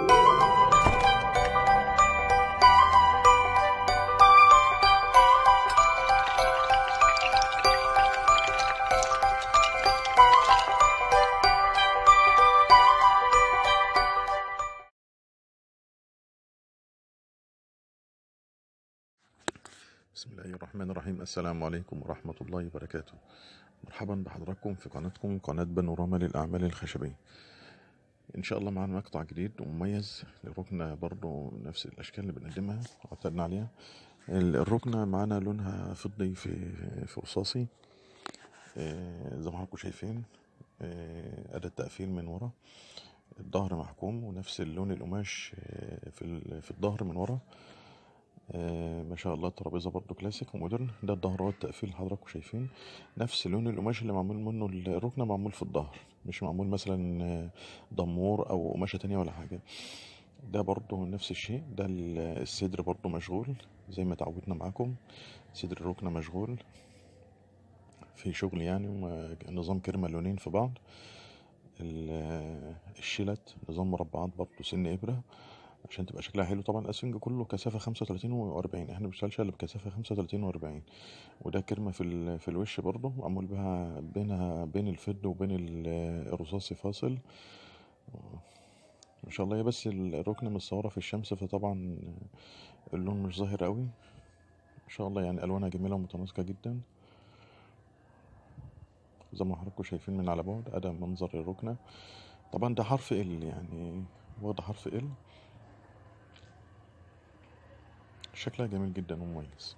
بسم الله الرحمن الرحيم السلام عليكم ورحمة الله وبركاته مرحبا بحضراتكم في قناتكم قناة بانوراما للأعمال الخشبية ان شاء الله معانا مقطع جديد ومميز للركنه برضو نفس الاشكال اللي بنقدمها اعتدنا عليها الركنه معانا لونها فضي في في رصاصي آه، زي ما حضراتكم شايفين آه، اداة تقفيل من ورا الظهر محكوم ونفس اللون القماش آه، في في الظهر من ورا آه، ما شاء الله الترابيزه برضو كلاسيك ومودرن ده الظهر والتقفيل حضراتكم شايفين نفس لون القماش اللي معمول منه الركنه معمول في الظهر مش معمول مثلا آه، دمور او قماشه تانية ولا حاجه ده برضو نفس الشيء ده الصدر برضو مشغول زي ما تعودنا معاكم صدر الركنه مشغول في شغل يعني نظام كرمة لونين في بعض آه، الشلت نظام مربعات برضو سن إبرة عشان تبقى شكلها حلو طبعا اسفنج كله كثافه 35 و40 احنا بنشتغلش الا بكثافه 35 و40 وده كرمه في في الوش برضه معمول بها بينها بين الفض وبين الرصاصي فاصل ان شاء الله هي بس الركن متصوره في الشمس فطبعا اللون مش ظاهر قوي ان شاء الله يعني الوانها جميله ومتناسقه جدا زي ما حضراتكم شايفين من على بعد ادى منظر الركنه طبعا ده حرف ال يعني هو ده حرف ال شكلها جميل جدا ومميز